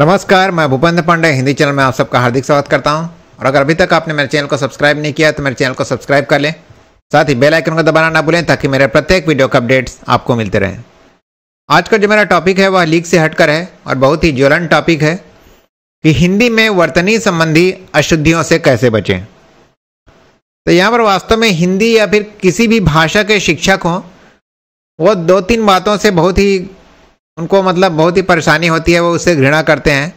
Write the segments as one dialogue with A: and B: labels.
A: नमस्कार मैं भूपेंद्र पांडे हिंदी चैनल में आप सबका हार्दिक स्वागत करता हूं और अगर अभी तक आपने मेरे चैनल को सब्सक्राइब नहीं किया तो मेरे चैनल को सब्सक्राइब कर लें साथ ही बेल आइकन को दबाना ना भूलें ताकि मेरे प्रत्येक वीडियो के अपडेट्स आपको मिलते रहें आज का जो मेरा टॉपिक है वह लीक से हटकर है और बहुत ही ज्वलन टॉपिक है कि हिंदी में वर्तनी संबंधी अशुद्धियों से कैसे बचें तो यहाँ पर वास्तव में हिंदी या फिर किसी भी भाषा के शिक्षक हों वो दो तीन बातों से बहुत ही उनको मतलब बहुत ही परेशानी होती है वो उससे घृणा करते हैं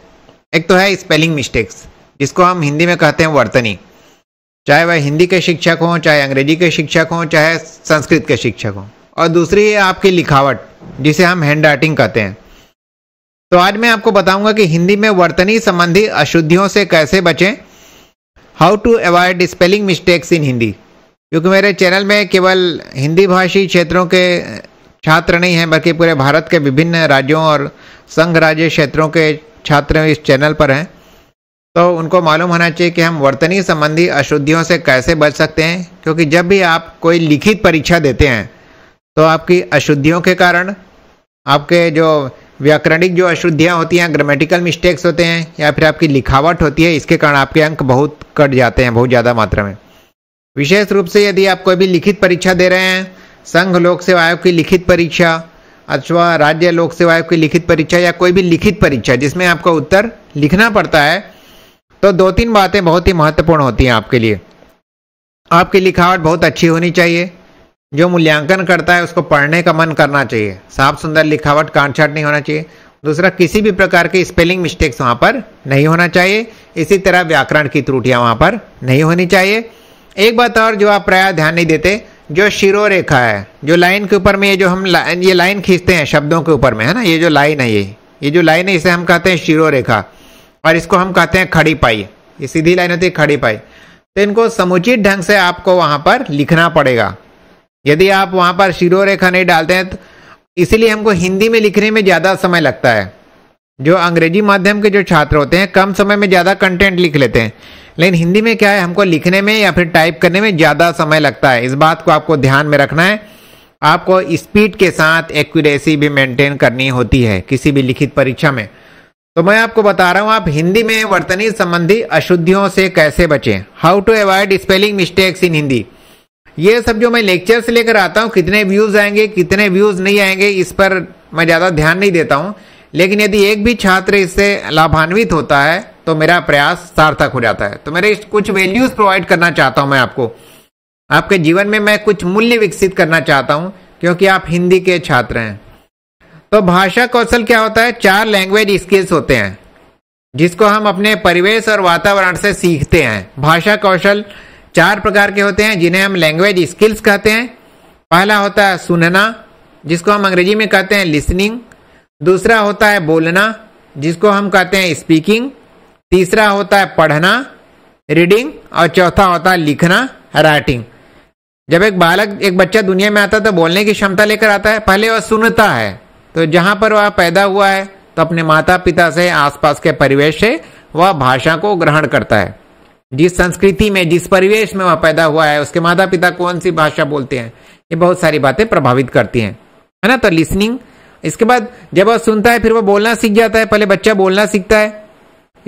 A: एक तो है स्पेलिंग मिस्टेक्स जिसको हम हिंदी में कहते हैं वर्तनी चाहे वह हिंदी के शिक्षक हों चाहे अंग्रेजी के शिक्षक हों चाहे संस्कृत के शिक्षक हों और दूसरी है आपकी लिखावट जिसे हम हैंड राइटिंग कहते हैं तो आज मैं आपको बताऊंगा कि हिंदी में वर्तनी संबंधी अशुद्धियों से कैसे बचें how to avoid spelling mistakes in Hindi क्योंकि मेरे चैनल में केवल हिंदी भाषी क्षेत्रों के छात्र नहीं हैं बल्कि पूरे भारत के विभिन्न राज्यों और संघ राज्य क्षेत्रों के छात्र इस चैनल पर हैं तो उनको मालूम होना चाहिए कि हम वर्तनी संबंधी अशुद्धियों से कैसे बच सकते हैं क्योंकि जब भी आप कोई लिखित परीक्षा देते हैं तो आपकी अशुद्धियों के कारण आपके जो व्याकरणिक जो अशुद्धियाँ होती हैं ग्रामेटिकल मिस्टेक्स होते हैं या फिर आपकी लिखावट होती है इसके कारण आपके अंक बहुत कट जाते हैं बहुत ज़्यादा मात्रा में विशेष रूप से यदि आप कोई भी लिखित परीक्षा दे रहे हैं संघ लोक सेवा आयोग की लिखित परीक्षा अथवा राज्य लोक सेवा आयोग की लिखित परीक्षा या कोई भी लिखित परीक्षा जिसमें आपका उत्तर लिखना पड़ता है तो दो तीन बातें बहुत ही महत्वपूर्ण होती हैं आपके लिए आपकी लिखावट बहुत अच्छी होनी चाहिए जो मूल्यांकन करता है उसको पढ़ने का मन करना चाहिए साफ सुंदर लिखावट छाट नहीं होना चाहिए दूसरा किसी भी प्रकार के स्पेलिंग मिस्टेक्स वहाँ पर नहीं होना चाहिए इसी तरह व्याकरण की त्रुटियाँ वहाँ पर नहीं होनी चाहिए एक बात और जो आप प्राय ध्यान नहीं देते जो शिरो रेखा है जो लाइन के ऊपर में ये जो हम लाइन ये लाइन खींचते हैं शब्दों के ऊपर में है ना ये जो लाइन है ये ये जो लाइन है इसे हम कहते हैं शिरो रेखा और इसको हम कहते हैं खड़ी पाई ये सीधी लाइन होती है खड़ी पाई तो इनको समुचित ढंग से आपको वहां पर लिखना पड़ेगा यदि आप वहां पर शिरो रेखा नहीं डालते हैं तो इसीलिए हमको हिंदी में लिखने में ज़्यादा समय लगता है जो अंग्रेजी माध्यम के जो छात्र होते हैं कम समय में ज़्यादा कंटेंट लिख लेते हैं लेकिन हिंदी में क्या है हमको लिखने में या फिर टाइप करने में ज़्यादा समय लगता है इस बात को आपको ध्यान में रखना है आपको स्पीड के साथ एक्यूरेसी भी मेंटेन करनी होती है किसी भी लिखित परीक्षा में तो मैं आपको बता रहा हूँ आप हिंदी में वर्तनी संबंधी अशुद्धियों से कैसे बचें how to avoid spelling mistakes in Hindi ये सब जो मैं लेक्चर से लेकर आता हूँ कितने व्यूज आएंगे कितने व्यूज नहीं आएंगे इस पर मैं ज़्यादा ध्यान नहीं देता हूँ लेकिन यदि एक भी छात्र इससे लाभान्वित होता है तो मेरा प्रयास सार्थक हो जाता है तो मेरे कुछ वैल्यूज प्रोवाइड करना चाहता हूं मैं आपको आपके जीवन में मैं कुछ मूल्य विकसित करना चाहता हूं क्योंकि आप हिंदी के छात्र हैं तो भाषा कौशल क्या होता है चार लैंग्वेज स्किल्स होते हैं जिसको हम अपने परिवेश और वातावरण से सीखते हैं भाषा कौशल चार प्रकार के होते हैं जिन्हें हम लैंग्वेज स्किल्स कहते हैं पहला होता है सुनना जिसको हम अंग्रेजी में कहते हैं लिसनिंग दूसरा होता है बोलना जिसको हम कहते हैं स्पीकिंग तीसरा होता है पढ़ना रीडिंग और चौथा होता है लिखना राइटिंग जब एक बालक एक बच्चा दुनिया में आता है तो बोलने की क्षमता लेकर आता है पहले वह सुनता है तो जहां पर वह पैदा हुआ है तो अपने माता पिता से आसपास के परिवेश से वह भाषा को ग्रहण करता है जिस संस्कृति में जिस परिवेश में वह पैदा हुआ है उसके माता पिता कौन सी भाषा बोलते हैं ये बहुत सारी बातें प्रभावित करती हैं है ना तो लिसनिंग इसके बाद जब वह सुनता है फिर वह बोलना सीख जाता है पहले बच्चा बोलना सीखता है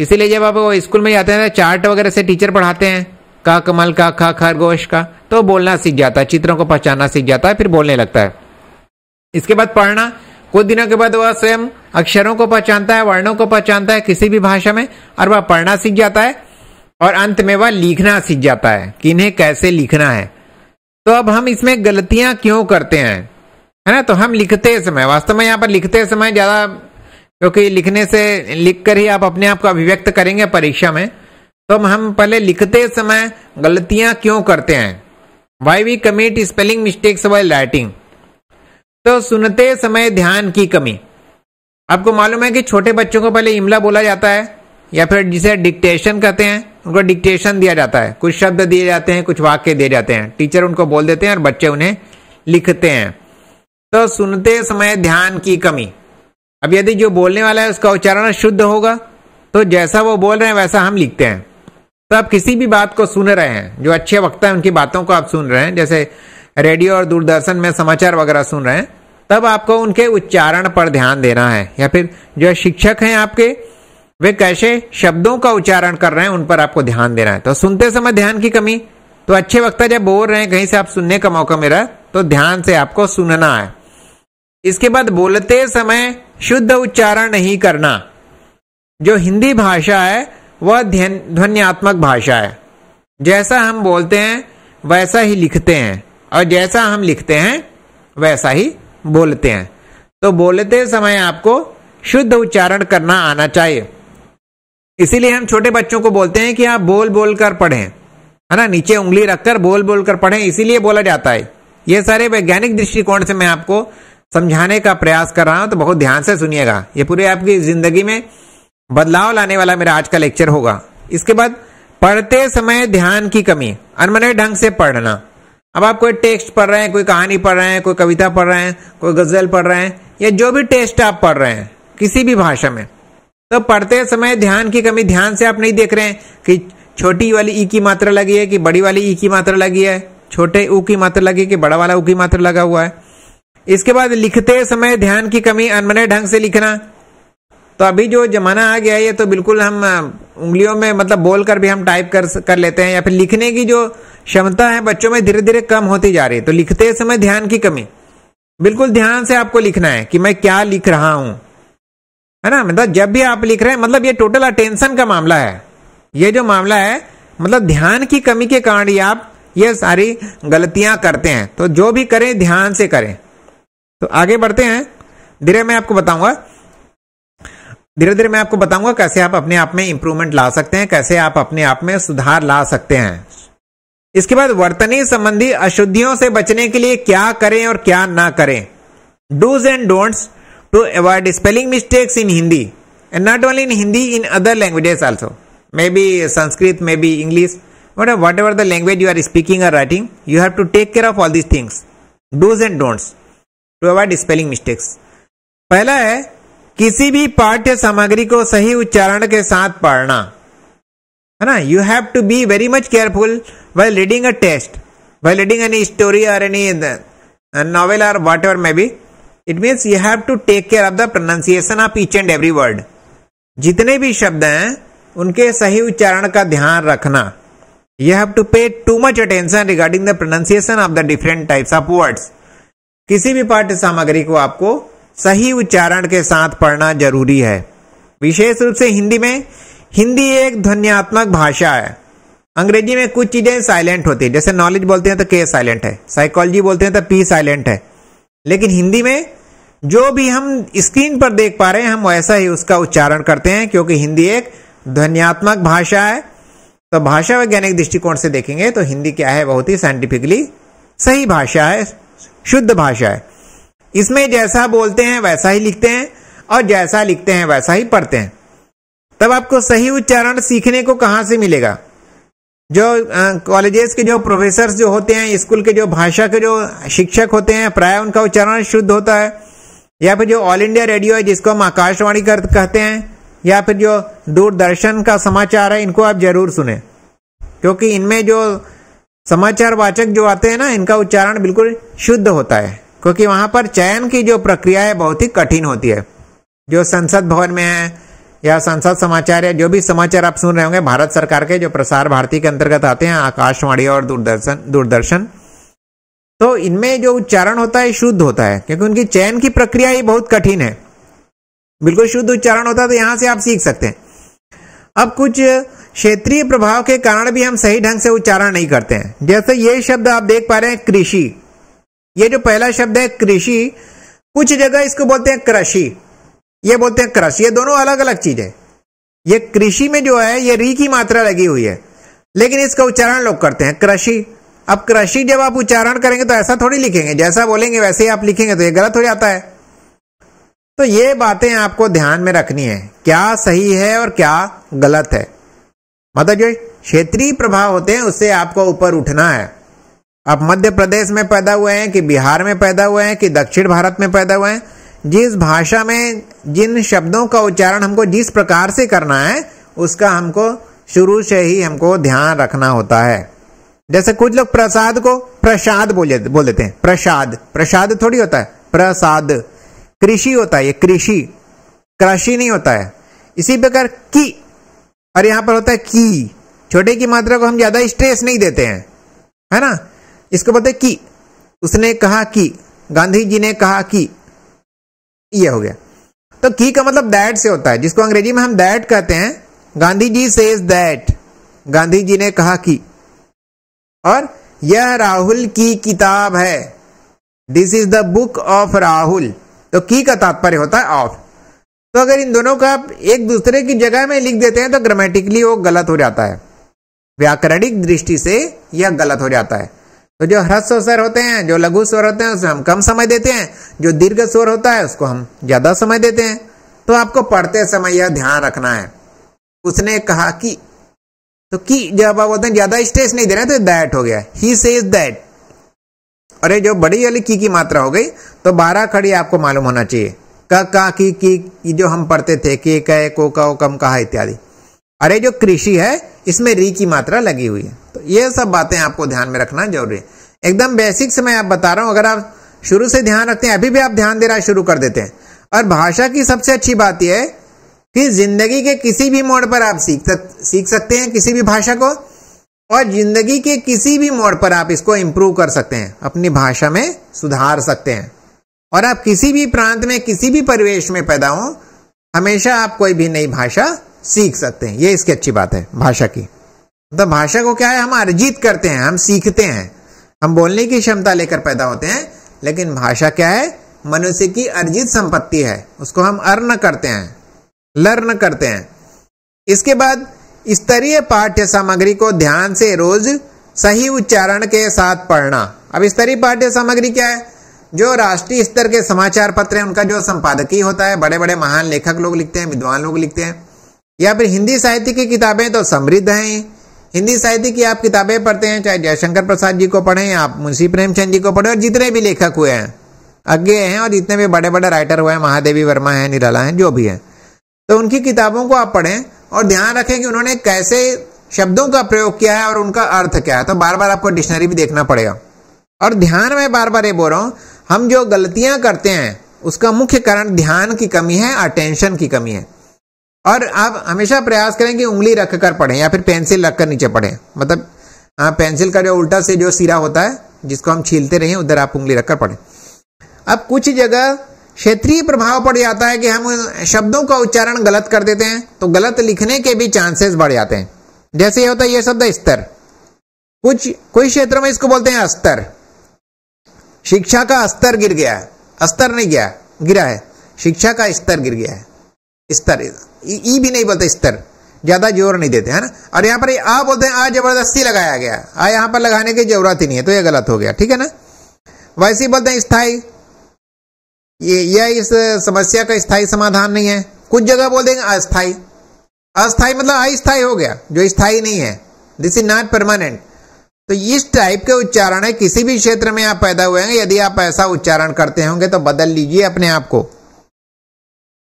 A: इसीलिए जब आप स्कूल में जाते हैं चार्ट वगैरह से टीचर पढ़ाते हैं का कमल का खा खरगोश का तो बोलना सीख जाता है चित्रों को पहचानना सीख जाता है फिर बोलने लगता है इसके बाद पढ़ना कुछ दिनों के बाद वह स्वयं अक्षरों को पहचानता है वर्णों को पहचानता है किसी भी भाषा में और वह पढ़ना सीख जाता है और अंत में वह लिखना सीख जाता है कि इन्हें कैसे लिखना है तो अब हम इसमें गलतियां क्यों करते हैं है ना तो हम लिखते समय वास्तव में यहाँ पर लिखते समय ज्यादा क्योंकि लिखने से लिख कर ही आप अपने आप को अभिव्यक्त करेंगे परीक्षा में तो हम पहले लिखते समय गलतियां क्यों करते हैं why we commit spelling mistakes while writing तो सुनते समय ध्यान की कमी आपको मालूम है कि छोटे बच्चों को पहले इमला बोला जाता है या फिर जिसे डिक्टेशन कहते हैं उनको डिक्टेशन दिया जाता है कुछ शब्द दिए जाते हैं कुछ वाक्य दिए जाते हैं टीचर उनको बोल देते हैं और बच्चे उन्हें लिखते हैं तो सुनते समय ध्यान की कमी अब यदि जो बोलने वाला है उसका उच्चारण शुद्ध होगा तो जैसा वो बोल रहे हैं वैसा हम लिखते हैं तो आप किसी भी बात को सुन रहे हैं जो अच्छे वक्ता हैं उनकी बातों को आप सुन रहे हैं जैसे रेडियो और दूरदर्शन में समाचार वगैरह सुन रहे हैं तब आपको उनके उच्चारण पर ध्यान देना है या फिर जो शिक्षक हैं आपके वे कैसे शब्दों का उच्चारण कर रहे हैं उन पर आपको ध्यान देना है तो सुनते समय ध्यान की कमी तो अच्छे वक्ता जब बोल रहे हैं कहीं से आप सुनने का मौका मिला तो ध्यान से आपको सुनना है इसके बाद बोलते समय शुद्ध उच्चारण नहीं करना जो हिंदी भाषा है वह ध्वनियात्मक भाषा है जैसा हम बोलते हैं वैसा ही लिखते हैं और जैसा हम लिखते हैं वैसा ही बोलते हैं तो बोलते समय आपको शुद्ध उच्चारण करना आना चाहिए इसीलिए हम छोटे बच्चों को बोलते हैं कि आप बोल बोल कर पढ़ें है ना नीचे उंगली रखकर बोल बोल कर पढ़ें इसीलिए बोला जाता है ये सारे वैज्ञानिक दृष्टिकोण से मैं आपको समझाने का प्रयास कर रहा हूं तो बहुत ध्यान से सुनिएगा ये पूरे आपकी जिंदगी में बदलाव लाने वाला मेरा आज का लेक्चर होगा इसके बाद पढ़ते समय ध्यान की कमी अनमने ढंग से पढ़ना अब आप कोई टेक्स्ट पढ़ रहे हैं कोई कहानी पढ़ रहे हैं कोई कविता पढ़ रहे हैं कोई गजल पढ़ रहे हैं या जो भी टेक्स्ट आप पढ़ रहे हैं किसी भी भाषा में तो पढ़ते समय ध्यान की कमी ध्यान से आप नहीं देख रहे हैं कि छोटी वाली ई की मात्रा लगी है कि बड़ी वाली ई की मात्रा लगी है छोटे ऊ की मात्रा लगी कि बड़ा वाला ऊ की मात्रा लगा हुआ है इसके बाद लिखते समय ध्यान की कमी अनमने ढंग से लिखना तो अभी जो जमाना आ गया है ये तो बिल्कुल हम उंगलियों में मतलब बोल कर भी हम टाइप कर कर लेते हैं या फिर लिखने की जो क्षमता है बच्चों में धीरे धीरे कम होती जा रही है तो लिखते समय ध्यान की कमी बिल्कुल ध्यान से आपको लिखना है कि मैं क्या लिख रहा हूं है ना मतलब जब भी आप लिख रहे हैं मतलब ये टोटल अटेंशन का मामला है ये जो मामला है मतलब ध्यान की कमी के कारण ही आप ये सारी गलतियां करते हैं तो जो भी करें ध्यान से करें तो आगे बढ़ते हैं धीरे मैं आपको बताऊंगा धीरे धीरे मैं आपको बताऊंगा कैसे आप अपने आप में इंप्रूवमेंट ला सकते हैं कैसे आप अपने आप में सुधार ला सकते हैं इसके बाद वर्तनी संबंधी अशुद्धियों से बचने के लिए क्या करें और क्या ना करें do's and don'ts to avoid spelling mistakes in Hindi and not only in Hindi in other languages also maybe Sanskrit maybe English what whatever the language you are speaking are writing you have to take care of all these things do's and don'ts to avoid spelling mistakes पहला है किसी भी पाठ्य सामग्री को सही उच्चारण के साथ पढ़ना है ना you have to be very much careful while reading a test while reading any story और एनी नॉवेल और whatever maybe it means you have to take care of the pronunciation of each and every word जितने भी शब्द हैं उनके सही उच्चारण का ध्यान रखना you have to pay too much attention regarding the pronunciation of the different types of words किसी भी पाठ्य सामग्री को आपको सही उच्चारण के साथ पढ़ना जरूरी है विशेष रूप से हिंदी में हिंदी एक ध्वनियात्मक भाषा है अंग्रेजी में कुछ चीजें साइलेंट होती है जैसे नॉलेज बोलते हैं तो के साइलेंट है साइकोलॉजी बोलते हैं तो पी साइलेंट है लेकिन हिंदी में जो भी हम स्क्रीन पर देख पा रहे हैं हम वैसा ही उसका उच्चारण करते हैं क्योंकि हिंदी एक ध्वनियात्मक भाषा है तो भाषा वैज्ञानिक दृष्टिकोण से देखेंगे तो हिंदी क्या है बहुत ही साइंटिफिकली सही भाषा है शुद्ध भाषा है इसमें जैसा बोलते हैं वैसा ही लिखते हैं और जैसा लिखते हैं वैसा ही पढ़ते हैं तब आपको सही उच्चारण सीखने को कहां से मिलेगा जो कॉलेजेस के जो प्रोफेसर जो होते हैं स्कूल के जो भाषा के जो शिक्षक होते हैं प्राय उनका उच्चारण शुद्ध होता है या फिर जो ऑल इंडिया रेडियो है जिसको हम आकाशवाणी कहते हैं या फिर जो दूरदर्शन का समाचार है इनको आप जरूर सुने क्योंकि इनमें जो समाचार वाचक जो आते हैं ना इनका उच्चारण बिल्कुल शुद्ध होता है क्योंकि वहां पर चयन की जो प्रक्रिया है बहुत ही कठिन होती है जो संसद भवन में है या संसद समाचार या जो भी समाचार आप सुन रहे होंगे भारत सरकार के जो प्रसार भारती के अंतर्गत आते हैं आकाशवाणी और दूरदर्शन दूरदर्शन तो इनमें जो उच्चारण होता है शुद्ध होता है क्योंकि उनकी चयन की प्रक्रिया ही बहुत कठिन है बिल्कुल शुद्ध उच्चारण होता है तो यहां से आप सीख सकते हैं अब कुछ क्षेत्रीय प्रभाव के कारण भी हम सही ढंग से उच्चारण नहीं करते हैं जैसे ये शब्द आप देख पा रहे हैं कृषि ये जो पहला शब्द है कृषि कुछ जगह इसको बोलते हैं कृषि ये बोलते हैं कृषि ये दोनों अलग अलग चीज है ये कृषि में जो है ये री की मात्रा लगी हुई है लेकिन इसका उच्चारण लोग करते हैं कृषि अब कृषि जब आप उच्चारण करेंगे तो ऐसा थोड़ी लिखेंगे जैसा बोलेंगे वैसे ही आप लिखेंगे तो ये गलत हो जाता है तो ये बातें आपको ध्यान में रखनी है क्या सही है और क्या गलत है मतलब जो क्षेत्रीय प्रभाव होते हैं उससे आपको ऊपर उठना है आप मध्य प्रदेश में पैदा हुए हैं कि बिहार में पैदा हुए हैं कि दक्षिण भारत में पैदा हुए हैं जिस भाषा में जिन शब्दों का उच्चारण हमको जिस प्रकार से करना है उसका हमको शुरू से ही हमको ध्यान रखना होता है जैसे कुछ लोग प्रसाद को प्रसाद बोले बोल देते हैं प्रसाद प्रसाद थोड़ी होता है प्रसाद कृषि होता है ये कृषि कृषि नहीं होता है इसी प्रकार की और यहां पर होता है की छोटे की मात्रा को हम ज्यादा स्ट्रेस नहीं देते हैं है ना इसको बोलते कि उसने कहा कि गांधी जी ने कहा कि यह हो गया तो की का मतलब दैट से होता है जिसको अंग्रेजी में हम दैट कहते हैं गांधी जी सेज दैट गांधी जी ने कहा कि और यह राहुल की किताब है this is the book of Rahul तो की का तात्पर्य होता है ऑफ तो अगर इन दोनों का आप एक दूसरे की जगह में लिख देते हैं तो ग्रामेटिकली वो गलत हो जाता है व्याकरणिक दृष्टि से यह गलत हो जाता है तो जो ह्रस्व स्वर होते हैं जो लघु स्वर होते हैं उसे हम कम समय देते हैं जो दीर्घ स्वर होता है उसको हम ज्यादा समय देते हैं तो आपको पढ़ते समय यह ध्यान रखना है उसने कहा कि तो की जब आप बोलते हैं ज्यादा स्ट्रेस नहीं दे रहे तो दैट हो गया ही सेज दैट अरे जो बड़ी वाली की की मात्रा हो गई तो बारह खड़ी आपको मालूम होना चाहिए क का की की जो हम पढ़ते थे के कह को का कम कहा इत्यादि अरे जो कृषि है इसमें री की मात्रा लगी हुई है तो ये सब बातें आपको ध्यान में रखना जरूरी है एकदम बेसिक से मैं आप बता रहा हूं अगर आप शुरू से ध्यान रखते हैं अभी भी आप ध्यान देना शुरू कर देते हैं और भाषा की सबसे अच्छी बात यह है कि जिंदगी के किसी भी मोड़ पर आप सीख सक, सीख सकते हैं किसी भी भाषा को और जिंदगी के किसी भी मोड़ पर आप इसको इंप्रूव कर सकते हैं अपनी भाषा में सुधार सकते हैं और आप किसी भी प्रांत में किसी भी परिवेश में पैदा हो हमेशा आप कोई भी नई भाषा सीख सकते हैं ये इसकी अच्छी बात है भाषा की तो भाषा को क्या है हम अर्जित करते हैं हम सीखते हैं हम बोलने की क्षमता लेकर पैदा होते हैं लेकिन भाषा क्या है मनुष्य की अर्जित संपत्ति है उसको हम अर्न करते हैं लर्न करते हैं इसके बाद स्तरीय पाठ्य सामग्री को ध्यान से रोज सही उच्चारण के साथ पढ़ना अब स्तरीय पाठ्य सामग्री क्या है जो राष्ट्रीय स्तर के समाचार पत्र हैं उनका जो संपादकीय होता है बड़े बड़े महान लेखक लोग लिखते हैं विद्वान लोग लिखते हैं या फिर हिंदी साहित्य की किताबें तो समृद्ध हैं हिंदी साहित्य की आप किताबें पढ़ते हैं चाहे जयशंकर प्रसाद जी को पढ़ें आप मुंशी प्रेमचंद जी को पढ़ें और जितने भी लेखक हुए हैं अज्ञे हैं और जितने भी बड़े बड़े राइटर हुए हैं महादेवी वर्मा हैं निराला हैं जो भी हैं तो उनकी किताबों को आप पढ़ें और ध्यान रखें कि उन्होंने कैसे शब्दों का प्रयोग किया है और उनका अर्थ क्या है तो बार बार आपको डिक्शनरी भी देखना पड़ेगा और ध्यान में बार बार ये बोल रहा हूँ हम जो गलतियां करते हैं उसका मुख्य कारण ध्यान की कमी है अटेंशन की कमी है और आप हमेशा प्रयास करें कि उंगली रख कर पढ़ें या फिर पेंसिल रख कर नीचे पढ़ें मतलब आ, हाँ, पेंसिल का जो उल्टा से जो सिरा होता है जिसको हम छीलते रहें उधर आप उंगली रखकर पढ़ें अब कुछ जगह क्षेत्रीय प्रभाव पड़ जाता है कि हम शब्दों का उच्चारण गलत कर देते हैं तो गलत लिखने के भी चांसेस बढ़ जाते हैं जैसे ये होता है ये शब्द स्तर कुछ कोई क्षेत्रों में इसको बोलते हैं अस्तर शिक्षा का स्तर गिर गया है स्तर नहीं गया गिरा है शिक्षा का स्तर गिर गया है स्तर ई भी नहीं बोलते स्तर ज्यादा जोर नहीं देते है ना और यहां पर आ बोलते हैं आ जबरदस्ती लगाया गया आ यहां पर लगाने की जरूरत ही नहीं है तो यह गलत हो गया ठीक है ना वैसे ही बोलते हैं स्थाई ये यह इस समस्या का स्थाई समाधान नहीं है कुछ जगह बोल देंगे अस्थाई अस्थाई मतलब अस्थाई हो गया जो स्थाई नहीं है दिस इज नॉट परमानेंट तो इस टाइप के उच्चारण है किसी भी क्षेत्र में आप पैदा हुए हैं यदि आप ऐसा उच्चारण करते होंगे तो बदल लीजिए अपने आप को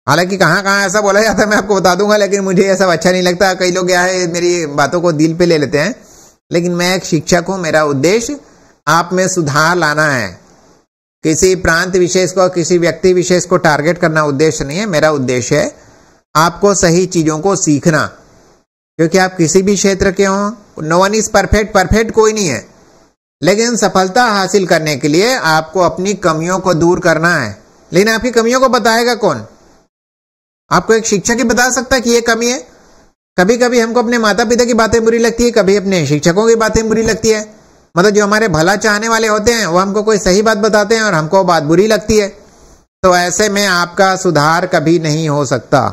A: हालांकि कहाँ कहाँ ऐसा बोला जाता है मैं आपको बता दूंगा लेकिन मुझे यह सब अच्छा नहीं लगता कई लोग यहाँ मेरी बातों को दिल पे ले लेते हैं लेकिन मैं एक शिक्षक हूं मेरा उद्देश्य आप में सुधार लाना है किसी प्रांत विशेष को किसी व्यक्ति विशेष को टारगेट करना उद्देश्य नहीं है मेरा उद्देश्य है आपको सही चीज़ों को सीखना क्योंकि आप किसी भी क्षेत्र के हों no one is perfect perfect कोई नहीं है लेकिन सफलता हासिल करने के लिए आपको अपनी कमियों को दूर करना है लेकिन आपकी कमियों को बताएगा कौन आपको एक शिक्षक ही बता सकता है कि ये कमी है कभी कभी हमको अपने माता पिता की बातें बुरी लगती है कभी अपने शिक्षकों की बातें बुरी लगती है मतलब जो हमारे भला चाहने वाले होते हैं वो हमको कोई सही बात बताते हैं और हमको बात बुरी लगती है तो ऐसे में आपका सुधार कभी नहीं हो सकता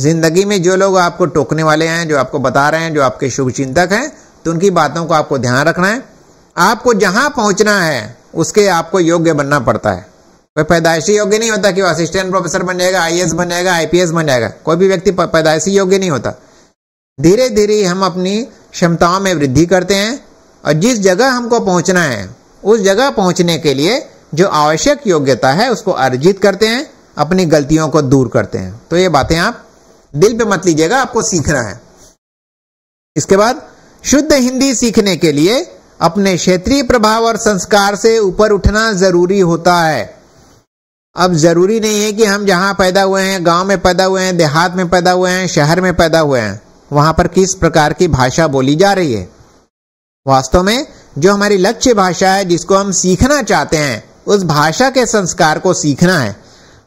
A: जिंदगी में जो लोग आपको टोकने वाले हैं जो आपको बता रहे हैं जो आपके शुभ चिंतक हैं तो उनकी बातों को आपको ध्यान रखना है आपको जहां पहुंचना है उसके आपको योग्य बनना पड़ता है कोई पैदाइशी योग्य नहीं होता कि वो असिस्टेंट प्रोफेसर बन जाएगा आई बन जाएगा आई बन जाएगा कोई भी व्यक्ति पैदाइशी योग्य नहीं होता धीरे धीरे हम अपनी क्षमताओं में वृद्धि करते हैं और जिस जगह हमको पहुंचना है उस जगह पहुंचने के लिए जो आवश्यक योग्यता है उसको अर्जित करते हैं अपनी गलतियों को दूर करते हैं तो ये बातें आप दिल पे मत लीजिएगा आपको सीखना है इसके बाद शुद्ध हिंदी सीखने के लिए अपने क्षेत्रीय प्रभाव और संस्कार से ऊपर उठना जरूरी होता है अब जरूरी नहीं है कि हम जहां पैदा हुए हैं गांव में पैदा हुए हैं देहात में पैदा हुए हैं शहर में पैदा हुए हैं वहां पर किस प्रकार की भाषा बोली जा रही है वास्तव में जो हमारी लक्ष्य भाषा है जिसको हम सीखना चाहते हैं उस भाषा के संस्कार को सीखना है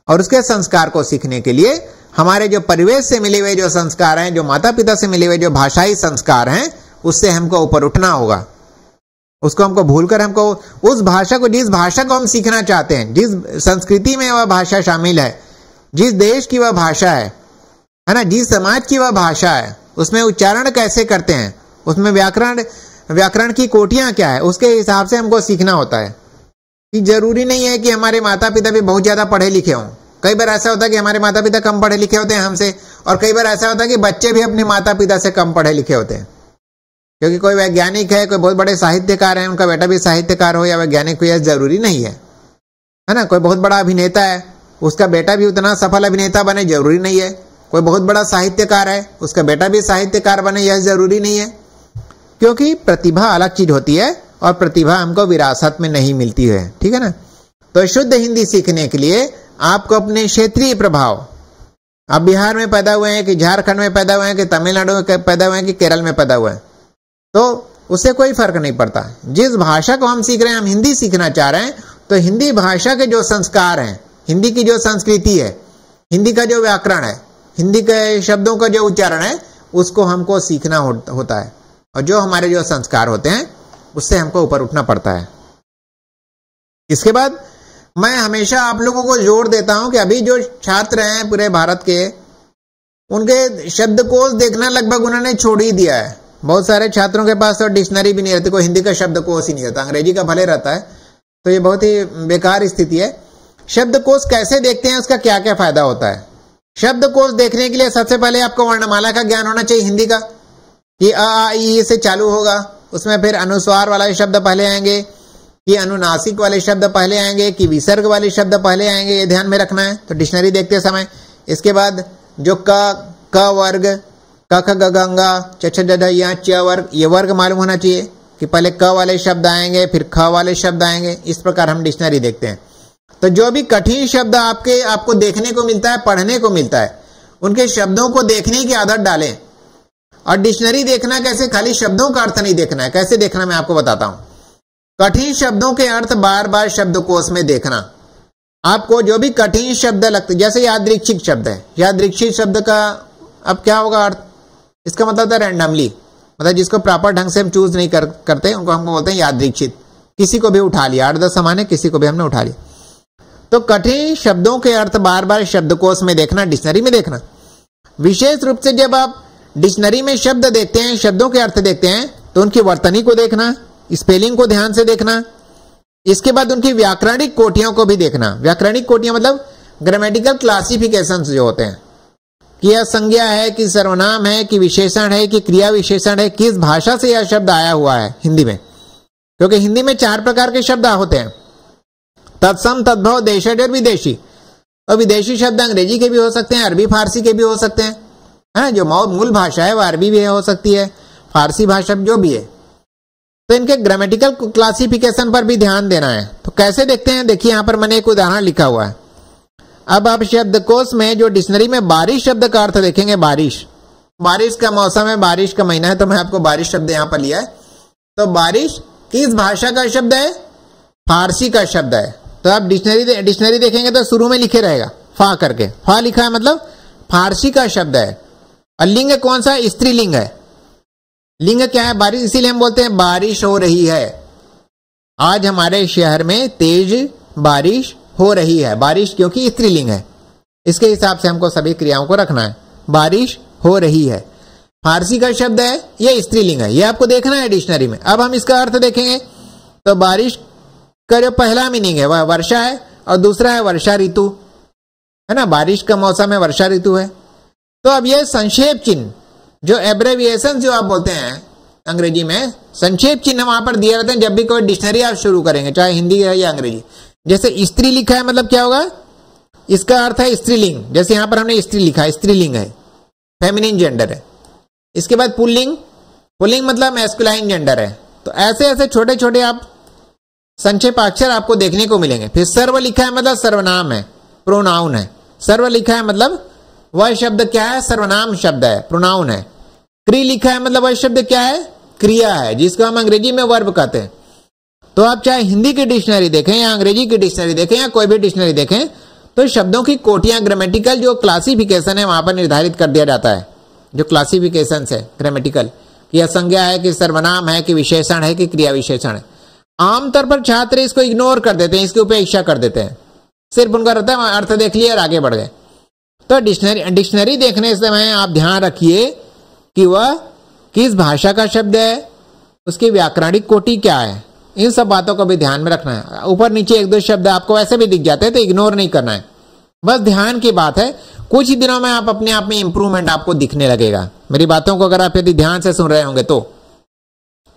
A: और उसके संस्कार को सीखने के लिए हमारे जो परिवेश से मिले हुए जो संस्कार हैं जो माता पिता से मिले हुए जो भाषाई संस्कार हैं उससे हमको ऊपर उठना होगा उसको हमको भूलकर हमको उस भाषा को जिस भाषा को हम सीखना चाहते हैं जिस संस्कृति में वह भाषा शामिल है जिस देश की वह भाषा है है ना जिस समाज की वह भाषा है उसमें उच्चारण कैसे करते हैं उसमें व्याकरण व्याकरण की कोटियां क्या है उसके हिसाब से हमको सीखना होता है कि जरूरी नहीं है कि हमारे माता पिता भी बहुत ज्यादा पढ़े लिखे हों कई बार ऐसा होता है कि हमारे माता पिता कम पढ़े लिखे होते हैं हमसे और कई बार ऐसा होता है कि बच्चे भी अपने माता पिता से कम पढ़े लिखे होते हैं क्योंकि कोई वैज्ञानिक है कोई बहुत बड़े साहित्यकार है उनका बेटा भी साहित्यकार हो या वैज्ञानिक हो यह जरूरी नहीं है है ना कोई बहुत बड़ा अभिनेता है उसका बेटा भी उतना सफल अभिनेता बने जरूरी नहीं है कोई बहुत बड़ा साहित्यकार है उसका बेटा भी साहित्यकार बने यह जरूरी नहीं है क्योंकि प्रतिभा अलग चीज होती है और प्रतिभा हमको विरासत में नहीं मिलती है ठीक है ना तो शुद्ध हिंदी सीखने के लिए आपको अपने क्षेत्रीय प्रभाव आप बिहार में पैदा हुए हैं कि झारखंड में पैदा हुए हैं कि तमिलनाडु में पैदा हुए हैं कि केरल में पैदा हुए हैं तो उससे कोई फर्क नहीं पड़ता जिस भाषा को हम सीख रहे हैं हम हिंदी सीखना चाह रहे हैं तो हिंदी भाषा के जो संस्कार हैं हिंदी की जो संस्कृति है हिंदी का जो व्याकरण है हिंदी के शब्दों का जो उच्चारण है उसको हमको सीखना होता है और जो हमारे जो संस्कार होते हैं उससे हमको ऊपर उठना पड़ता है इसके बाद मैं हमेशा आप लोगों को जोर देता हूं कि अभी जो छात्र हैं पूरे भारत के उनके शब्दकोश देखना लगभग उन्होंने छोड़ ही दिया है बहुत सारे छात्रों के पास तो डिक्शनरी भी नहीं रहती कोई हिंदी का शब्दकोश ही नहीं रहता अंग्रेजी का भले रहता है तो ये बहुत ही बेकार स्थिति है शब्दकोश कैसे देखते हैं उसका क्या क्या फायदा होता है शब्दकोश देखने के लिए सबसे पहले आपको वर्णमाला का ज्ञान होना चाहिए हिंदी का ये अ आ से चालू होगा उसमें फिर अनुस्वार वाला शब्द पहले आएंगे ये अनुनासिक वाले शब्द पहले आएंगे कि विसर्ग वाले शब्द पहले आएंगे ये ध्यान में रखना है तो डिक्शनरी देखते समय इसके बाद जो क क वर्ग क ख ग गंगा चछ या च वर्ग ये वर्ग मालूम होना चाहिए कि पहले क वाले शब्द आएंगे फिर ख वाले शब्द आएंगे इस प्रकार हम डिक्शनरी देखते हैं तो जो भी कठिन शब्द आपके आपको देखने को मिलता है पढ़ने को मिलता है उनके शब्दों को देखने की आदत डालें और डिक्शनरी देखना कैसे खाली शब्दों का अर्थ नहीं देखना है कैसे देखना मैं आपको बताता हूं कठिन शब्दों के अर्थ बार बार शब्दकोश में देखना आपको जो भी कठिन शब्द लगते जैसे यादृक्षिक शब्द है यादृक्षिक शब्द का अब क्या होगा अर्थ इसका मतलब था रैंडमली मतलब जिसको प्रॉपर ढंग से हम चूज नहीं कर, करते उनको हम बोलते हैं यादृक्षित किसी को भी उठा लिया आठ दस समान है किसी को भी हमने उठा लिया तो कठिन शब्दों के अर्थ बार बार शब्दकोश में देखना डिक्शनरी में देखना विशेष रूप से जब आप डिक्शनरी में शब्द देखते हैं शब्दों के अर्थ देखते हैं तो उनकी वर्तनी को देखना स्पेलिंग को ध्यान से देखना इसके बाद उनकी व्याकरणिक कोटियों को भी देखना व्याकरणिक कोटियां मतलब ग्रामेटिकल क्लासिफिकेशन जो होते हैं कि यह संज्ञा है कि सर्वनाम है कि विशेषण है कि क्रिया विशेषण है किस भाषा से यह शब्द आया हुआ है हिंदी में क्योंकि हिंदी में चार प्रकार के शब्द होते हैं तत्सम तद्भव देश और विदेशी और तो विदेशी शब्द अंग्रेजी के भी हो सकते हैं अरबी फारसी के भी हो सकते हैं है हाँ, ना जो मूल भाषा है वह अरबी भी हो सकती है फारसी भाषा जो भी है तो इनके ग्रामेटिकल क्लासिफिकेशन पर भी ध्यान देना है तो कैसे देखते हैं देखिए यहां पर मैंने एक उदाहरण लिखा हुआ है अब आप शब्दकोश में जो डिक्शनरी में बारिश शब्द का अर्थ देखेंगे बारिश बारिश का मौसम है बारिश का महीना है तो मैं आपको बारिश शब्द यहां पर लिया है तो बारिश किस भाषा का शब्द है फारसी का शब्द है तो आप डिक्शनरी डिक्शनरी देखेंगे तो शुरू में लिखे रहेगा फा करके फा लिखा है मतलब फारसी का शब्द है और लिंग कौन सा स्त्रीलिंग है लिंग क्या है बारिश इसीलिए हम बोलते हैं बारिश हो रही है आज हमारे शहर में तेज बारिश हो रही है बारिश क्योंकि स्त्रीलिंग है इसके हिसाब से हमको सभी क्रियाओं को रखना है बारिश हो रही है फारसी का शब्द है यह स्त्रीलिंग है यह आपको देखना है डिक्शनरी में अब हम इसका अर्थ देखेंगे तो बारिश का जो पहला मीनिंग है वह वर्षा है और दूसरा है वर्षा ऋतु है ना बारिश का मौसम है वर्षा ऋतु है तो अब यह संक्षेप चिन्ह जो एब्रेविएशन जो आप बोलते हैं अंग्रेजी में संक्षेप चिन्ह वहां पर दिए रहते हैं जब भी कोई डिक्शनरी आप शुरू करेंगे चाहे हिंदी है या अंग्रेजी जैसे स्त्री लिखा है मतलब क्या होगा इसका अर्थ है स्त्रीलिंग जैसे यहां पर हमने स्त्री लिखा है स्त्रीलिंग है फेमिनिन जेंडर है इसके बाद पुल्लिंग पुल्लिंग मतलब मैस्कुलाइन जेंडर है तो ऐसे ऐसे छोटे छोटे आप संक्षेप अक्षर आपको देखने को मिलेंगे फिर सर्व लिखा है मतलब सर्वनाम है प्रोनाउन है सर्व लिखा है मतलब वह शब्द क्या है सर्वनाम शब्द है प्रोनाउन है क्री लिखा है मतलब वह शब्द क्या है क्रिया है जिसको हम अंग्रेजी में वर्ब कहते हैं तो आप चाहे हिंदी की डिक्शनरी देखें या अंग्रेजी की डिक्शनरी देखें या कोई भी डिक्शनरी देखें तो शब्दों की कोटियां ग्रामेटिकल जो क्लासिफिकेशन है वहां पर निर्धारित कर दिया जाता है जो क्लासिफिकेशन है ग्रामेटिकल कि यह संज्ञा है कि सर्वनाम है कि विशेषण है कि क्रिया विशेषण है आमतौर पर छात्र इसको इग्नोर कर देते हैं इसकी उपेक्षा कर देते हैं सिर्फ उनका रहता है अर्थ देख लिया और आगे बढ़ गए तो डिक्शनरी डिक्शनरी देखने से आप ध्यान रखिए कि वह किस भाषा का शब्द है उसकी व्याकरणिक कोटि क्या है इन सब बातों को भी ध्यान में रखना है ऊपर नीचे एक दो शब्द आपको वैसे भी दिख जाते हैं तो इग्नोर नहीं करना है बस ध्यान की बात है कुछ ही दिनों में आप अपने आप में इंप्रूवमेंट आपको दिखने लगेगा मेरी बातों को अगर आप यदि ध्यान से सुन रहे होंगे तो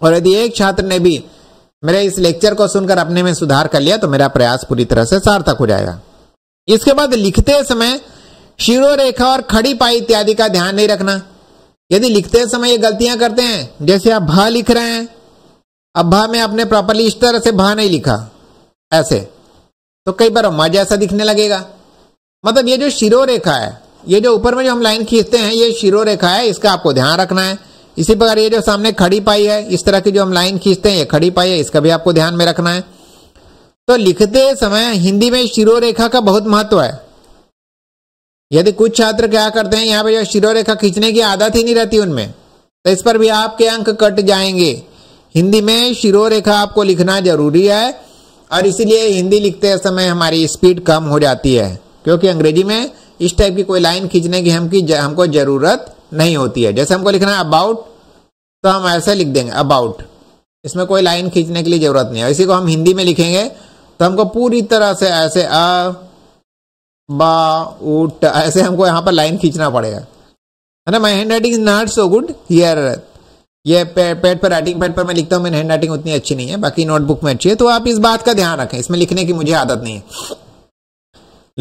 A: और यदि एक छात्र ने भी मेरे इस लेक्चर को सुनकर अपने में सुधार कर लिया तो मेरा प्रयास पूरी तरह से सार्थक हो जाएगा इसके बाद लिखते समय शिरो रेखा और खड़ी पाई इत्यादि का ध्यान नहीं रखना यदि लिखते समय ये गलतियां करते हैं जैसे आप भा लिख रहे हैं अब भा में आपने प्रॉपरली इस तरह से भा नहीं लिखा ऐसे तो कई बार मा जैसा दिखने लगेगा मतलब ये जो शिरो रेखा है ये जो ऊपर में जो हम लाइन खींचते हैं ये शिरो रेखा है इसका आपको ध्यान रखना है इसी प्रकार ये जो सामने खड़ी पाई है इस तरह की जो हम लाइन खींचते हैं ये खड़ी पाई है इसका भी आपको ध्यान में रखना है तो लिखते समय हिंदी में शिरो रेखा का बहुत महत्व है यदि कुछ छात्र क्या करते हैं यहाँ पे जो शिरोरेखा खींचने की आदत ही नहीं रहती उनमें तो इस पर भी आपके अंक कट जाएंगे हिंदी में शिरोरेखा आपको लिखना जरूरी है और इसीलिए हिंदी लिखते समय हमारी स्पीड कम हो जाती है क्योंकि अंग्रेजी में इस टाइप की कोई लाइन खींचने की हमकी हमको जरूरत नहीं होती है जैसे हमको लिखना है अबाउट तो हम ऐसे लिख देंगे अबाउट इसमें कोई लाइन खींचने के लिए जरूरत नहीं है इसी को हम हिंदी में लिखेंगे तो हमको पूरी तरह से ऐसे अ बा ऐसे हमको यहाँ पर लाइन खींचना पड़ेगा है ना my handwriting is not so good here ये पेड पर राइटिंग पेड पर मैं लिखता हूँ मेरी हैंड राइटिंग उतनी अच्छी नहीं है बाकी नोटबुक में अच्छी है तो आप इस बात का ध्यान रखें इसमें लिखने की मुझे आदत नहीं है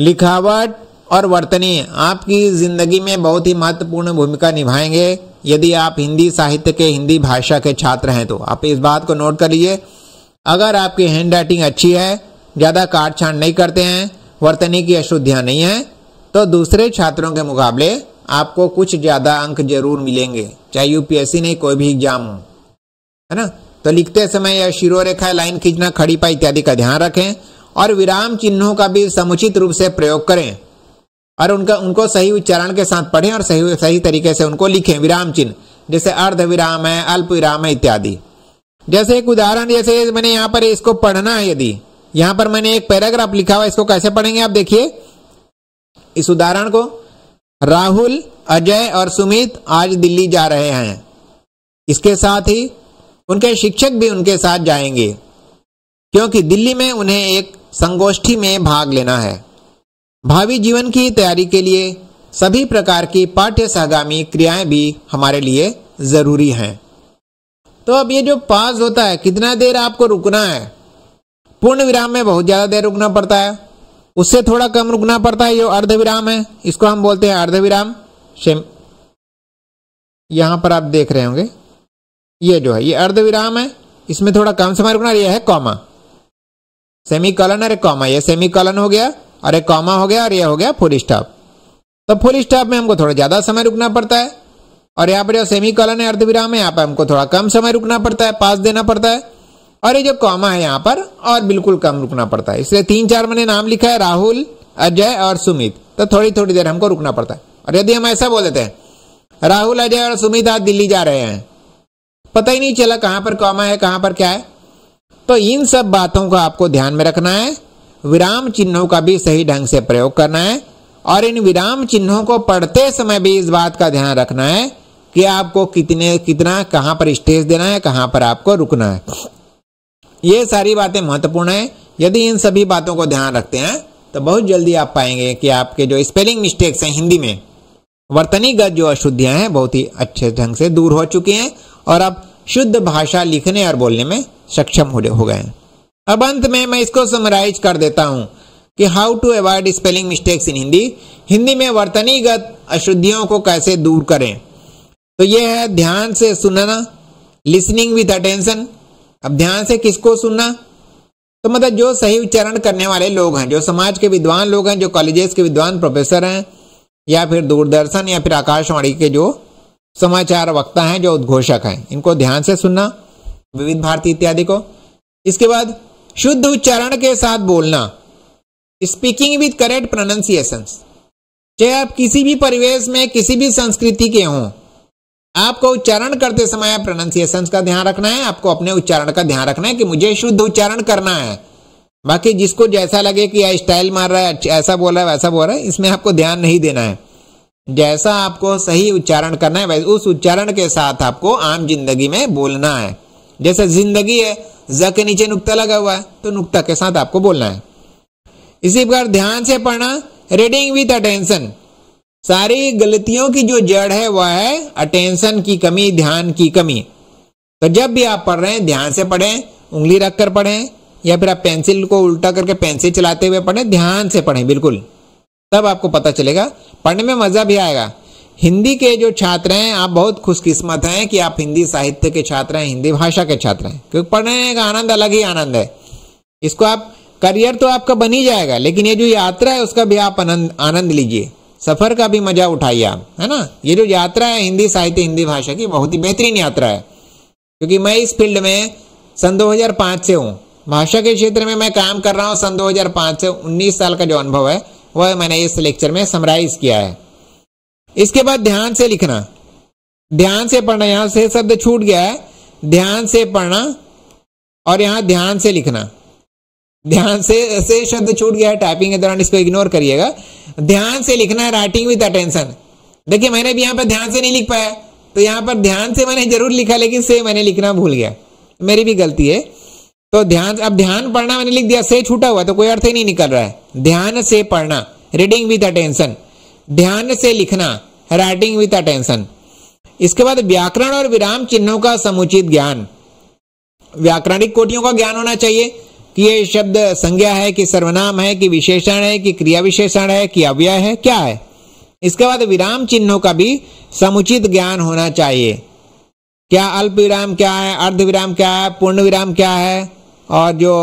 A: लिखावट और वर्तनी आपकी जिंदगी में बहुत ही महत्वपूर्ण भूमिका निभाएंगे यदि आप हिंदी साहित्य के हिंदी भाषा के छात्र हैं तो आप इस बात को नोट कर लीजिए अगर आपकी हैंड राइटिंग अच्छी है ज़्यादा काट छाट नहीं करते हैं वर्तने की अशुद्धियाँ नहीं है तो दूसरे छात्रों के मुकाबले आपको कुछ ज्यादा अंक जरूर मिलेंगे चाहे यूपीएससी नहीं कोई भी एग्जाम हो है ना तो लिखते समय या शिरोरेखा लाइन खींचना खड़ी पा इत्यादि का ध्यान रखें और विराम चिन्हों का भी समुचित रूप से प्रयोग करें और उनका उनको सही उच्चारण के साथ पढ़ें और सही सही तरीके से उनको लिखें विराम चिन्ह जैसे अर्ध विराम है अल्प विराम है इत्यादि जैसे एक उदाहरण जैसे मैंने यहाँ पर इसको पढ़ना है यदि यहां पर मैंने एक पैराग्राफ लिखा हुआ इसको कैसे पढ़ेंगे आप देखिए इस उदाहरण को राहुल अजय और सुमित आज दिल्ली जा रहे हैं इसके साथ ही उनके शिक्षक भी उनके साथ जाएंगे क्योंकि दिल्ली में उन्हें एक संगोष्ठी में भाग लेना है भावी जीवन की तैयारी के लिए सभी प्रकार की पाठ्य सहगामी क्रियाएं भी हमारे लिए जरूरी हैं तो अब ये जो पास होता है कितना देर आपको रुकना है पूर्ण विराम में बहुत ज्यादा देर रुकना पड़ता है उससे थोड़ा कम रुकना पड़ता है जो अर्ध विराम है इसको हम बोलते हैं अर्ध विराम सेम यहां पर आप देख रहे होंगे ये जो है ये अर्ध विराम है इसमें थोड़ा कम समय रुकना यह है कॉमा सेमी कॉलन और कॉमा यह सेमी कॉलन हो गया और एक कॉमा हो गया और यह हो गया फुल स्टॉप तो फुल स्टॉप में हमको थोड़ा ज्यादा समय रुकना पड़ता है और यहाँ पर जो सेमी कॉलन है विराम है यहाँ पर हमको थोड़ा कम समय रुकना पड़ता है पास देना पड़ता है और ये जो कॉमा है यहाँ पर और बिल्कुल कम रुकना पड़ता है इसलिए तीन चार मैंने नाम लिखा है राहुल अजय और सुमित तो थोड़ी थोड़ी देर हमको रुकना पड़ता है और यदि हम ऐसा बोल देते हैं राहुल अजय और सुमित आज दिल्ली जा रहे हैं पता ही नहीं चला कहां पर कॉमा है कहां पर क्या है तो इन सब बातों का आपको ध्यान में रखना है विराम चिन्हों का भी सही ढंग से प्रयोग करना है और इन विराम चिन्हों को पढ़ते समय भी इस बात का ध्यान रखना है कि आपको कितने कितना कहां पर स्टेज देना है कहां पर आपको रुकना है ये सारी बातें महत्वपूर्ण है यदि इन सभी बातों को ध्यान रखते हैं तो बहुत जल्दी आप पाएंगे कि आपके जो स्पेलिंग मिस्टेक्स हैं हिंदी में वर्तनीगत जो अशुद्धियां हैं बहुत ही अच्छे ढंग से दूर हो चुकी हैं और अब शुद्ध भाषा लिखने और बोलने में सक्षम हो गए हैं अब अंत में मैं इसको समराइज कर देता हूं कि how to avoid spelling mistakes in Hindi Hindi में वर्तनीगत अशुद्धियों को कैसे दूर करें तो यह है ध्यान से सुनना लिसनिंग विथ अटेंशन अब ध्यान से किसको सुनना तो मतलब जो सही उच्चारण करने वाले लोग हैं जो समाज के विद्वान लोग हैं जो कॉलेजेस के विद्वान प्रोफेसर हैं या फिर दूरदर्शन या फिर आकाशवाणी के जो समाचार वक्ता हैं जो उद्घोषक हैं इनको ध्यान से सुनना विविध भारती इत्यादि को इसके बाद शुद्ध उच्चारण के साथ बोलना स्पीकिंग विद करेक्ट प्रोनाउंसिएशन चाहे आप किसी भी परिवेश में किसी भी संस्कृति के हों आपको उच्चारण करते समय प्रोनाउंसिएशन का ध्यान रखना है आपको अपने उच्चारण का ध्यान रखना है कि मुझे शुद्ध उच्चारण करना है बाकी जिसको जैसा लगे कि स्टाइल मार रहा है अच्छा, ऐसा बोल रहा है वैसा बोल रहा है इसमें आपको ध्यान नहीं देना है जैसा आपको सही उच्चारण करना है उस उच्चारण के साथ आपको आम जिंदगी में बोलना है जैसे जिंदगी है ज के नीचे नुक्ता लगा हुआ है तो नुक्ता के साथ आपको बोलना है इसी प्रकार ध्यान से पढ़ना रीडिंग विद अटेंशन सारी गलतियों की जो जड़ है वह है अटेंशन की कमी ध्यान की कमी तो जब भी आप पढ़ रहे हैं ध्यान से पढ़ें उंगली रखकर पढ़े पढ़ें या फिर आप पेंसिल को उल्टा करके पेंसिल चलाते हुए पढ़ें ध्यान से पढ़ें बिल्कुल तब आपको पता चलेगा पढ़ने में मज़ा भी आएगा हिंदी के जो छात्र हैं आप बहुत खुशकिस्मत हैं कि आप हिंदी साहित्य के छात्र हैं हिंदी भाषा के छात्र हैं क्योंकि पढ़ने का आनंद अलग ही आनंद है इसको आप करियर तो आपका बन ही जाएगा लेकिन ये जो यात्रा है उसका भी आप आनंद आनंद लीजिए सफर का भी मजा उठाइए आप है ना ये जो यात्रा है हिंदी साहित्य हिंदी भाषा की बहुत ही बेहतरीन यात्रा है क्योंकि मैं इस फील्ड में सन 2005 से हूँ भाषा के क्षेत्र में मैं काम कर रहा हूँ सन 2005 से 19 साल का जो अनुभव है वह मैंने इस लेक्चर में समराइज किया है इसके बाद ध्यान से लिखना ध्यान से पढ़ना यहां से शब्द छूट गया है ध्यान से पढ़ना और यहां ध्यान से लिखना ध्यान से ऐसे शब्द छूट गया है टाइपिंग के दौरान इसको इग्नोर करिएगा ध्यान से लिखना है राइटिंग विद अटेंशन देखिए मैंने भी यहाँ पर ध्यान से नहीं लिख पाया तो यहाँ पर ध्यान से मैंने जरूर लिखा लेकिन से मैंने लिखना भूल गया मेरी भी गलती है तो ध्यान अब ध्यान पढ़ना मैंने लिख दिया से छूटा हुआ तो कोई अर्थ ही नहीं निकल रहा है ध्यान से पढ़ना रीडिंग विथ अटेंशन ध्यान से लिखना राइटिंग विथ अटेंशन इसके बाद व्याकरण और विराम चिन्हों का समुचित ज्ञान व्याकरणिक कोटियों का ज्ञान होना चाहिए कि ये शब्द संज्ञा है कि सर्वनाम है कि विशेषण है कि क्रिया विशेषण है कि अव्यय है क्या है इसके बाद विराम चिन्हों का भी समुचित ज्ञान होना चाहिए क्या अल्प विराम क्या है अर्ध विराम क्या है पूर्ण विराम क्या है और जो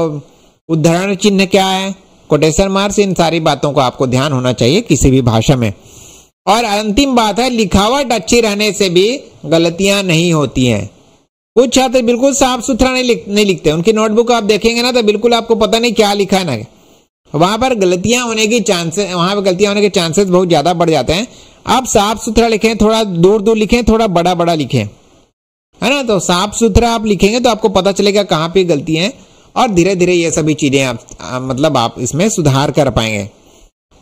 A: उद्धरण चिन्ह क्या है कोटेशन मार्स इन सारी बातों को आपको ध्यान होना चाहिए किसी भी भाषा में और अंतिम बात है लिखावट अच्छी रहने से भी गलतियां नहीं होती हैं कुछ छात्र बिल्कुल साफ सुथरा नहीं लिख नहीं लिखते उनकी नोटबुक आप देखेंगे ना तो बिल्कुल आपको पता नहीं क्या लिखा है ना वहां पर गलतियां होने की चांसेस वहां पर गलतियां होने के चांसेस बहुत ज्यादा बढ़ जाते हैं आप साफ सुथरा लिखें थोड़ा दूर दूर लिखें थोड़ा बड़ा बड़ा लिखें है ना तो साफ सुथरा आप लिखेंगे तो आपको पता चलेगा कहाँ पे गलती है और धीरे धीरे ये सभी चीजें आप मतलब आप इसमें सुधार कर पाएंगे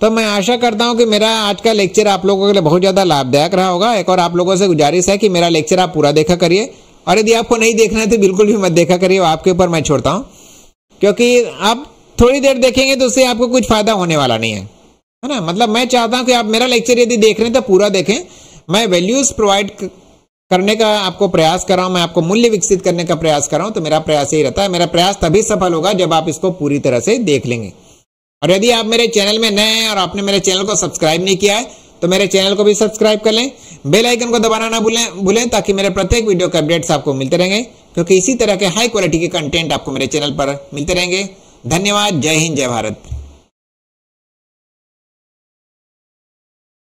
A: तो मैं आशा करता हूँ कि मेरा आज का लेक्चर आप लोगों के लिए बहुत ज्यादा लाभदायक रहा होगा एक और आप लोगों से गुजारिश है कि मेरा लेक्चर आप पूरा देखा करिए और यदि आपको नहीं देखना है तो बिल्कुल भी मत देखा करिए आपके ऊपर मैं छोड़ता हूँ क्योंकि आप थोड़ी देर देखेंगे तो उससे आपको कुछ फायदा होने वाला नहीं है है ना मतलब मैं चाहता हूँ कि आप मेरा लेक्चर यदि देख रहे हैं तो पूरा देखें मैं वैल्यूज प्रोवाइड करने का आपको प्रयास कर रहा हूं मैं आपको मूल्य विकसित करने का प्रयास कर रहा हूं तो मेरा प्रयास यही रहता है मेरा प्रयास तभी सफल होगा जब आप इसको पूरी तरह से देख लेंगे और यदि आप मेरे चैनल में नए हैं और आपने मेरे चैनल को सब्सक्राइब नहीं किया है तो मेरे चैनल को भी सब्सक्राइब कर लें बेल आइकन को दबाना ना भूलें भूलें ताकि मेरे प्रत्येक वीडियो के अपडेट्स आपको मिलते रहेंगे क्योंकि इसी तरह के हाई क्वालिटी के कंटेंट आपको मेरे चैनल पर मिलते रहेंगे धन्यवाद जय हिंद जय भारत